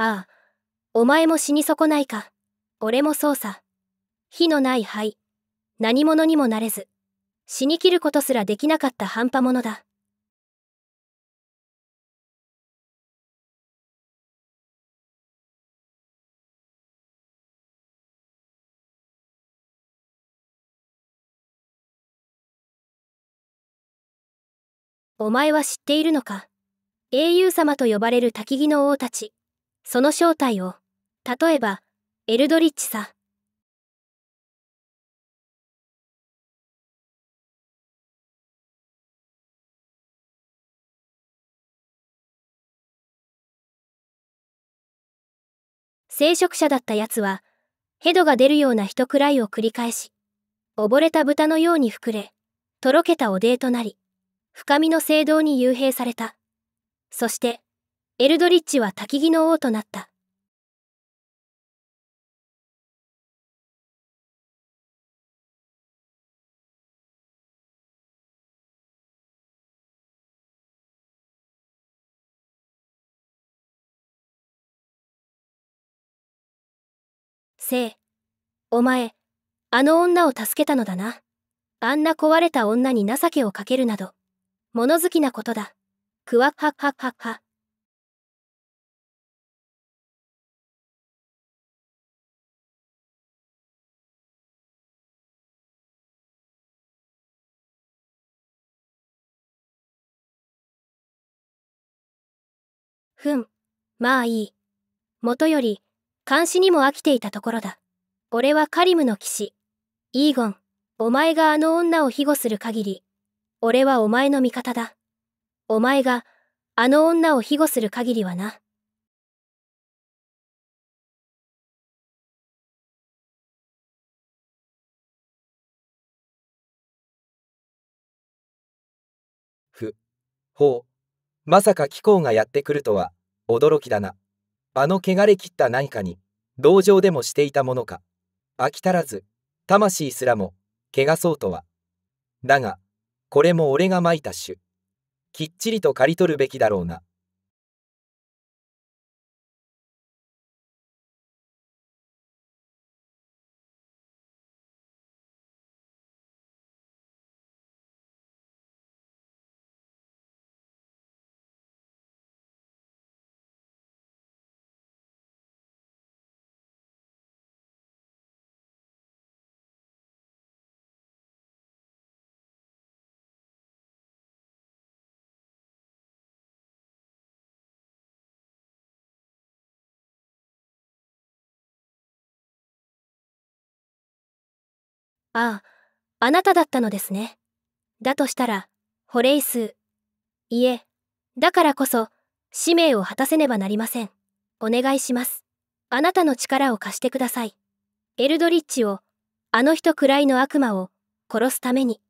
ああ、お前も死に損ないか。俺もそうさ。火のない灰。何者にもなれず。死にきることすらできなかった半端者だ。お前は知っているのか英雄様と呼ばれる滝木の王たち。その正体を、例えば、エルドリッチさ。聖職者だったやつは、ヘドが出るような人くらいを繰り返し、溺れた豚のように膨れ、とろけたおでとなり、深みの聖堂に幽閉された。そして、エルドリッチは焚き木の王となった。せい、お前、あの女を助けたのだな。あんな壊れた女に情けをかけるなど、物好きなことだ。クワッハッハッハッハ。ふん、まあいい。もとより、監視にも飽きていたところだ。俺はカリムの騎士。イーゴン、お前があの女を庇護する限り、俺はお前の味方だ。お前が、あの女を庇護する限りはな。ふ、ほう。まさか貴公がやってくるとは、驚きだな。あの汚れ切った何かに、同情でもしていたものか。飽き足らず、魂すらも、汚そうとは。だが、これも俺がまいた種。きっちりと刈り取るべきだろうな。ああ、あなただったのですね。だとしたら、ホレイス、いえ、だからこそ、使命を果たせねばなりません。お願いします。あなたの力を貸してください。エルドリッチを、あの人くらいの悪魔を、殺すために。